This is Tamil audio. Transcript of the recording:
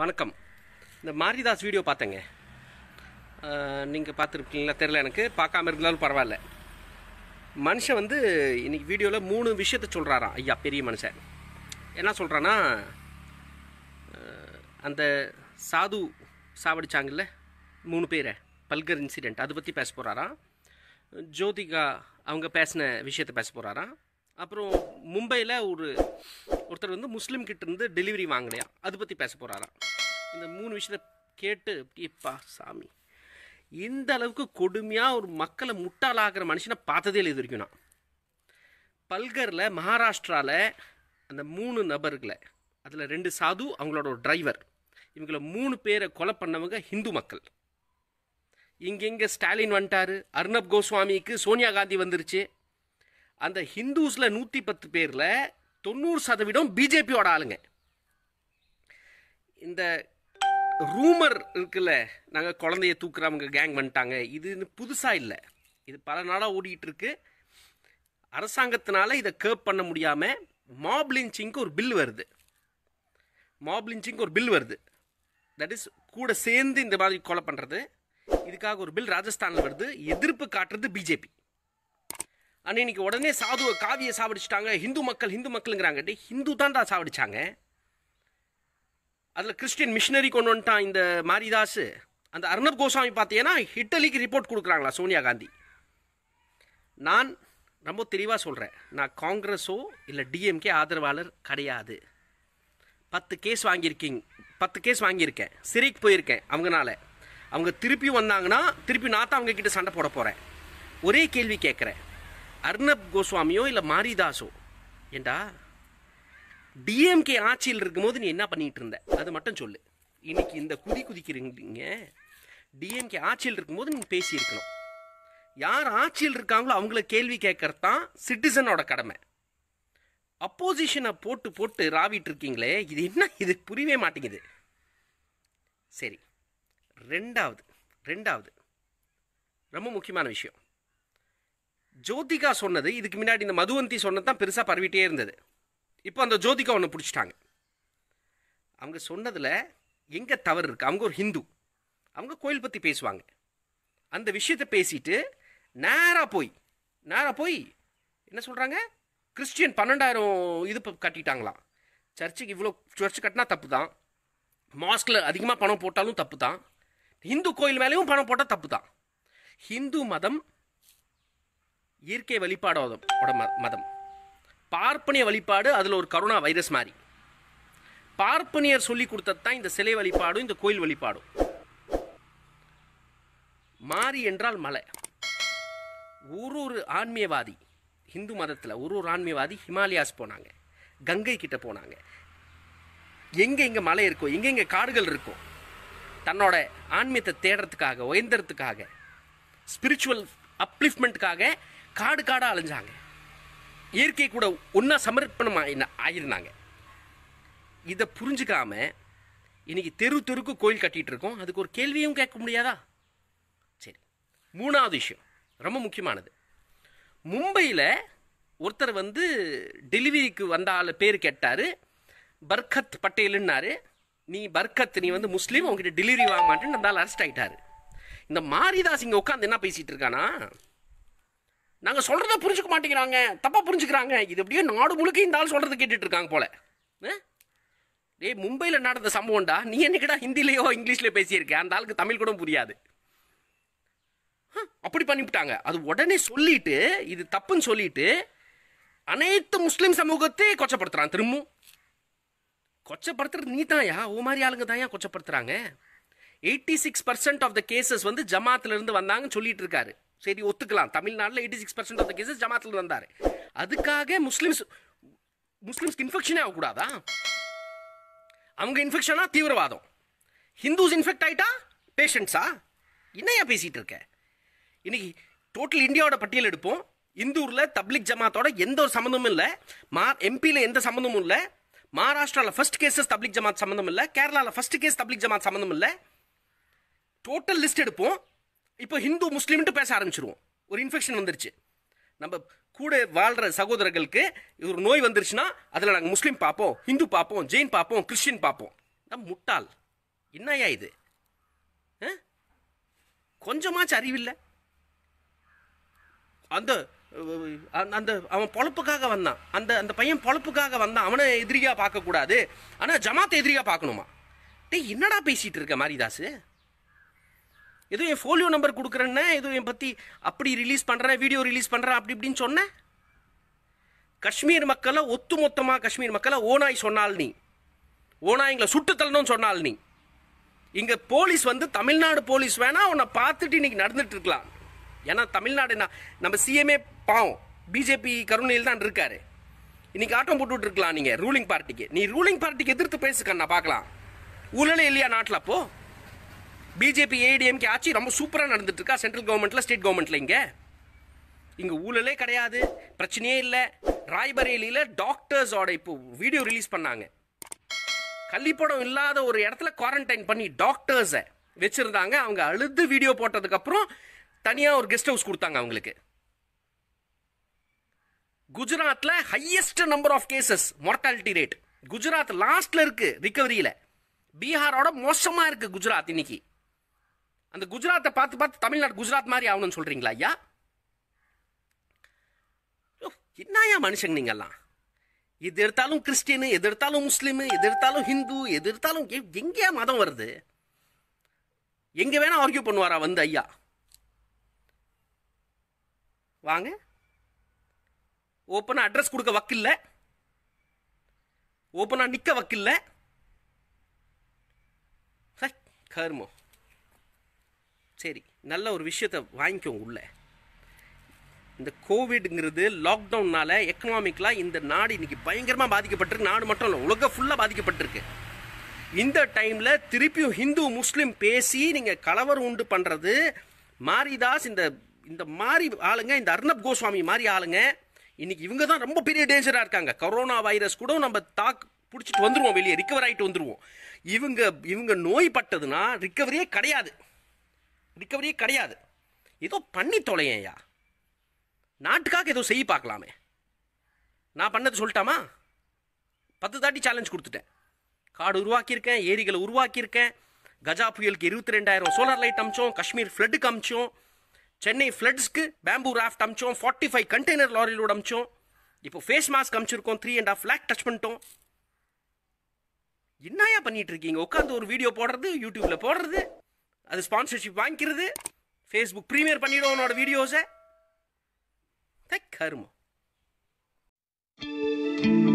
வணக்கம் இந்த மாரிதாஸ் வீடியோ பார்த்தேங்க நீங்கள் பார்த்துருப்பீங்களா தெரில எனக்கு பார்க்காம இருந்தாலும் பரவாயில்ல மனுஷன் வந்து இன்றைக்கி வீடியோவில் மூணு விஷயத்த சொல்கிறாராம் ஐயா பெரிய மனுஷன் என்ன சொல்கிறான்னா அந்த சாது சாவடிச்சாங்கல்ல மூணு பேரை பல்கர் இன்சிடெண்ட் அதை பற்றி பேச போகிறாராம் ஜோதிகா அவங்க பேசின விஷயத்தை பேச போகிறாராம் அப்புறம் மும்பையில் ஒரு ஒருத்தர் வந்து முஸ்லீம் கிட்ட இருந்து டெலிவரி வாங்கலையா அதை பற்றி பேச போகிறாராம் இந்த மூணு விஷயத்த கேட்டு அப்படியேப்பா சாமி இந்த அளவுக்கு கொடுமையாக ஒரு மக்களை முட்டாளாகிற மனுஷனை பார்த்ததே இல்லை இது வரைக்கும் நான் பல்கரில் மகாராஷ்டிராவில் அந்த மூணு நபர்களை அதில் ரெண்டு சாது அவங்களோட ஒரு டிரைவர் இவங்கள மூணு பேரை கொலை பண்ணவங்க ஹிந்து மக்கள் இங்கெங்கே ஸ்டாலின் வந்துட்டார் அர்ணப் கோஸ்வாமிக்கு சோனியா காந்தி வந்துருச்சு அந்த ஹிந்துஸில் நூற்றி பத்து பேரில் தொண்ணூறு சதவீதம் பிஜேபியோட ஆளுங்க இந்த ரூமர் இருக்குல்ல நாங்கள் குழந்தைய தூக்குறவங்க கேங் வந்துட்டாங்க இது புதுசாக இல்லை இது பல நாளாக ஓடிட்டு இருக்கு அரசாங்கத்தினால இதை கேப் பண்ண முடியாமல் மாப் ஒரு பில் வருது மாப் ஒரு பில் வருது தட் இஸ் கூட சேர்ந்து இந்த மாதிரி கொலை பண்ணுறது இதுக்காக ஒரு பில் ராஜஸ்தானில் வருது எதிர்ப்பு காட்டுறது பிஜேபி அன்னைக்கு இன்னைக்கு உடனே சாதுவை காவியை சாவடிச்சிட்டாங்க ஹிந்து மக்கள் ஹிந்து மக்கள்ங்கிறாங்க ஹிந்து ஹிந்து தான்டா சாவடிச்சாங்க அதில் கிறிஸ்டின் மிஷினரி கொண்டு வந்துட்டான் இந்த மாரிதாஸ் அந்த அர்ணப் கோஸ்வாமி பார்த்தீங்கன்னா இட்டலிக்கு ரிப்போர்ட் கொடுக்குறாங்களா சோனியா காந்தி நான் ரொம்ப தெளிவாக சொல்கிறேன் நான் காங்கிரஸோ இல்லை டிஎம்கே ஆதரவாளர் கிடையாது பத்து கேஸ் வாங்கியிருக்கீங்க பத்து கேஸ் வாங்கியிருக்கேன் சிறைக்கு போயிருக்கேன் அவங்கனால அவங்க திருப்பி வந்தாங்கன்னா திருப்பி நான் தான் அவங்கக்கிட்ட சண்டை போட போகிறேன் ஒரே கேள்வி கேட்குறேன் அர்ணப் கோஸ்வாமியோ இல்லை மாரிதாஸோ ஏண்டா டிஎம்கே ஆட்சியில் இருக்கும்போது நீ என்ன பண்ணிகிட்டு இருந்த அது மட்டும் சொல்லு இன்னைக்கு இந்த குதி குதிக்கிறீங்க டிஎம்கே ஆட்சியில் இருக்கும்போது நீங்கள் பேசியிருக்கணும் யார் ஆட்சியில் இருக்காங்களோ அவங்கள கேள்வி கேட்கறது தான் சிட்டிசனோட கடமை அப்போசிஷனை போட்டு போட்டு ராவிட்டு இருக்கீங்களே இது என்ன இது புரியவே மாட்டேங்குது சரி ரெண்டாவது ரெண்டாவது ரொம்ப முக்கியமான விஷயம் ஜோதிகா சொன்னது இதுக்கு முன்னாடி இந்த மதுவந்தி சொன்னது தான் பெருசாக பரவிட்டே இருந்தது இப்போ அந்த ஜோதிகா ஒன்று பிடிச்சிட்டாங்க அவங்க சொன்னதில் எங்கே தவறு இருக்குது அவங்க ஒரு ஹிந்து அவங்க கோயில் பற்றி பேசுவாங்க அந்த விஷயத்தை பேசிட்டு நேராக போய் நேராக போய் என்ன சொல்கிறாங்க கிறிஸ்டியன் பன்னெண்டாயிரம் இது கட்டிட்டாங்களாம் சர்ச்சுக்கு இவ்வளோ சர்ச் கட்டினா தப்பு தான் மாஸ்கில் அதிகமாக பணம் போட்டாலும் தப்பு தான் ஹிந்து கோயில் மேலேயும் பணம் போட்டால் தப்பு தான் ஹிந்து மதம் இயற்கை வழிபாடோட மதம் பார்ப்பனிய வழிபாடு அதில் ஒரு கரோனா வைரஸ் மாதிரி பார்ப்பனியர் சொல்லி கொடுத்ததான் இந்த சிலை வழிபாடும் இந்த கோயில் வழிபாடும் மாறி என்றால் மலை ஒரு ஒரு ஆன்மீயவாதி ஹிந்து மதத்தில் ஒரு ஒரு ஆன்மீயவாதி ஹிமாலயாஸ் போனாங்க கங்கை கிட்ட போனாங்க எங்கே இங்கே மலை இருக்கோ எங்கெங்கே காடுகள் இருக்கோ தன்னோட ஆன்மீயத்தை தேடுறதுக்காக உயர்ந்துறதுக்காக ஸ்பிரிச்சுவல் அப்லிஃப்ட்மெண்ட்டுக்காக காடு காடாக அலைஞ்சாங்க இயற்கை கூட ஒன்றா சமர்ப்பணம் ஆயிருந்தாங்க இதை புரிஞ்சுக்காம இன்றைக்கி தெரு தெருக்கு கோயில் கட்டிகிட்டு இருக்கோம் அதுக்கு ஒரு கேள்வியும் கேட்க முடியாதா சரி மூணாவது விஷயம் ரொம்ப முக்கியமானது மும்பையில் ஒருத்தர் வந்து டெலிவரிக்கு வந்தால பேர் கேட்டார் பர்கத் பட்டேலுன்னாரு நீ பர்கத் நீ வந்து முஸ்லீம் உங்ககிட்ட டெலிவரி வாங்க மாட்டேன்னு அந்த அரெஸ்ட் ஆகிட்டாரு இந்த மாரிதாஸ் இங்கே உட்காந்து என்ன பேசிகிட்டு இருக்கானா நாங்கள் சொல்கிறத புரிஞ்சுக்க மாட்டேங்கிறாங்க தப்பாக புரிஞ்சுக்கிறாங்க இது அப்படியே நாடு முழுக்க இந்த ஆள் சொல்கிறது கேட்டுட்ருக்காங்க இருக்காங்க போல டேய் மும்பையில் நடந்த சம்பவம்டா நீ என்னைக்கடா ஹிந்திலேயோ இங்கிலீஷ்லேயோ பேசியிருக்க அந்த ஆளுக்கு தமிழ் கூட புரியாது அப்படி பண்ணிவிட்டாங்க அது உடனே சொல்லிட்டு இது தப்புன்னு சொல்லிட்டு அனைத்து முஸ்லீம் சமூகத்தையும் கொச்சப்படுத்துறான் திரும்பும் கொச்சப்படுத்துறது நீ தாயா ஓ மாதிரி ஆளுங்க தாயா கொச்சப்படுத்துறாங்க eighty six percent of the cases வந்து ஜமாத்துல இருந்து வந்தாங்கன்னு சொல்லிட்டு இருக்காரு சரி ஒத்துக்கலாம் தமிழ்நாட்டில் eighty six percent of cases ஜமாத்தில் வந்தார் அதுக்காக முஸ்லிம்ஸ் முஸ்லிம்ஸ்க்கு இன்ஃபெக்ஷனே ஆகக்கூடாதா அவங்க இன்ஃபெக்ஷனா தீவிரவாதம் ஹிந்துஸ் இன்ஃபெக்ட் ஆகிட்டா பேஷண்ட்ஸா என்னையா பேசிகிட்டு இருக்க இன்னைக்கு டோட்டல் இந்தியாவோட பட்டியல் எடுப்போம் இந்தூரில் தப்லிக் ஜமாத்தோட எந்த ஒரு சம்மந்தமும் இல்லை மா எம்பியில் எந்த சம்மந்தமும் இல்லை மகாராஷ்டிராவில் ஃபர்ஸ்ட் கேசஸ் தப்லிக் ஜமாத் சம்மந்தம் இல்லை கேரளாவில் ஃபர்ஸ்ட் கேஸ் தப்லிக் ஜமாத் சம்மந்தம் இல்லை டோட்டல் லிஸ்ட் எடுப்போம் இப்போ ஹிந்து முஸ்லீம்ட்டு பேச ஆரம்பிச்சிருவோம் ஒரு இன்ஃபெக்ஷன் வந்துருச்சு நம்ம கூட வாழ்கிற சகோதரர்களுக்கு ஒரு நோய் வந்துருச்சுன்னா அதில் நாங்கள் முஸ்லீம் பார்ப்போம் ஹிந்து பார்ப்போம் ஜெயின் பார்ப்போம் கிறிஸ்டின் பார்ப்போம் நம்ம முட்டாள் என்னையா இது கொஞ்சமாச்சும் அறிவில்லை அந்த அந்த அவன் பொழப்புக்காக வந்தான் அந்த அந்த பையன் பொழப்புக்காக வந்தான் அவனை எதிரியாக பார்க்கக்கூடாது ஆனால் ஜமாத்தை எதிரியாக பார்க்கணுமா டே என்னடா பேசிகிட்டு இருக்க மாரிதாஸு எதுவும் என் ஃபோலியோ நம்பர் கொடுக்குறேன்னே எதுவும் என் பற்றி அப்படி ரிலீஸ் பண்ணுறேன் வீடியோ ரிலீஸ் பண்ணுறேன் அப்படி இப்படின்னு சொன்னேன் காஷ்மீர் மக்களை ஒத்து மொத்தமாக காஷ்மீர் மக்களை ஓனாய் சொன்னால் நீ ஓனாய்ங்களை சுட்டு தள்ளணும்னு சொன்னால் நீ இங்கே போலீஸ் வந்து தமிழ்நாடு போலீஸ் வேணால் உன்னை பார்த்துட்டு இன்றைக்கி நடந்துகிட்ருக்கலாம் ஏன்னா தமிழ்நாடு என்ன நம்ம சிஎம்ஏ பாவம் பிஜேபி கருணையில் தான் இருக்காரு இன்றைக்கி ஆட்டம் போட்டுட்டு நீங்கள் ரூலிங் பார்ட்டிக்கு நீ ரூலிங் பார்ட்டிக்கு எதிர்த்து பேசுக்கண்ணா பார்க்கலாம் ஊழலே இல்லையா நாட்டில் அப்போது பிஜேபி ஏடிஎம்கே ஆட்சி ரொம்ப சூப்பராக இருக்கா சென்ட்ரல் கவர்மெண்ட்டில் ஸ்டேட் கவர்மெண்ட்டில் இங்கே இங்கே ஊழலே கிடையாது பிரச்சனையே இல்லை ராய்பரேலியில் டாக்டர்ஸோட இப்போ வீடியோ ரிலீஸ் பண்ணாங்க கள்ளிப்படம் இல்லாத ஒரு இடத்துல குவாரண்டைன் பண்ணி டாக்டர்ஸை வச்சுருந்தாங்க அவங்க அழுது வீடியோ போட்டதுக்கப்புறம் தனியாக ஒரு கெஸ்ட் ஹவுஸ் கொடுத்தாங்க அவங்களுக்கு குஜராத்தில் highest number of cases mortality rate Gujarat லாஸ்ட்டில் இருக்குது ரிக்கவரியில் பீகாரோட மோசமாக இருக்குது குஜராத் இன்னைக்கு அந்த குஜராத்தை பார்த்து பார்த்து தமிழ்நாடு குஜராத் மாதிரி ஆகணும்னு சொல்கிறீங்களா ஐயா என்னையா மனுஷங்க நீங்கள்லாம் எது எடுத்தாலும் கிறிஸ்டின் எது எடுத்தாலும் முஸ்லீமு எது எடுத்தாலும் ஹிந்து எது எடுத்தாலும் எங்கேயா மதம் வருது எங்கே வேணால் ஆர்கியூ பண்ணுவாரா வந்து ஐயா வாங்க ஓப்பனாக அட்ரஸ் கொடுக்க வக்கில்ல ஓப்பனாக நிற்க வக்கில்ல கருமோ சரி நல்ல ஒரு விஷயத்தை வாங்கிக்கோங்க உள்ளே இந்த கோவிடுங்கிறது லாக்டவுனால் எக்கனாமிக்கலாக இந்த நாடு இன்றைக்கி பயங்கரமாக பாதிக்கப்பட்டிருக்கு நாடு மட்டும் இல்லை உலகம் ஃபுல்லாக பாதிக்கப்பட்டிருக்கு இந்த டைமில் திருப்பியும் ஹிந்து முஸ்லீம் பேசி நீங்கள் கலவர் உண்டு பண்ணுறது மாரிதாஸ் இந்த இந்த மாதிரி ஆளுங்க இந்த அர்ணப் கோஸ்வாமி மாதிரி ஆளுங்க இன்னைக்கு இவங்க தான் ரொம்ப பெரிய டேஞ்சராக இருக்காங்க கொரோனா வைரஸ் கூட நம்ம தாக் பிடிச்சிட்டு வந்துடுவோம் வெளியே ரிக்கவர் ஆகிட்டு வந்துடுவோம் இவங்க இவங்க நோய் பட்டதுன்னா ரிக்கவரியே கிடையாது ரிக்கவரியே கிடையாது ஏதோ பண்ணி ஐயா நாட்டுக்காக ஏதோ செய்ய பார்க்கலாமே நான் பண்ணது சொல்லிட்டாமா பத்து தாட்டி சேலஞ்ச் கொடுத்துட்டேன் காடு உருவாக்கியிருக்கேன் ஏரிகளை உருவாக்கியிருக்கேன் கஜா புயலுக்கு இருபத்தி ரெண்டாயிரம் சோலார் லைட் அமிச்சோம் காஷ்மீர் ஃப்ளட்டுக்கு அமிச்சோம் சென்னை ஃப்ளட்ஸ்க்கு பேம்பூ ராஃப்ட் அமிச்சோம் ஃபார்ட்டி ஃபைவ் கண்டெய்னர் லாரியிலோடு அமிச்சோம் இப்போ ஃபேஸ் மாஸ்க் அமிச்சிருக்கோம் three and half lakh touch பண்ணிட்டோம் என்னையா பண்ணிட்டு இருக்கீங்க உட்காந்து ஒரு வீடியோ போடுறது யூடியூப்ல போடுறது அது ஸ்பான்சர்ஷிப் வாங்கிக்கிறது ஃபேஸ்புக் ப்ரீமியர் பண்ணிவிடும் உன்னோட வீடியோஸை கருமம்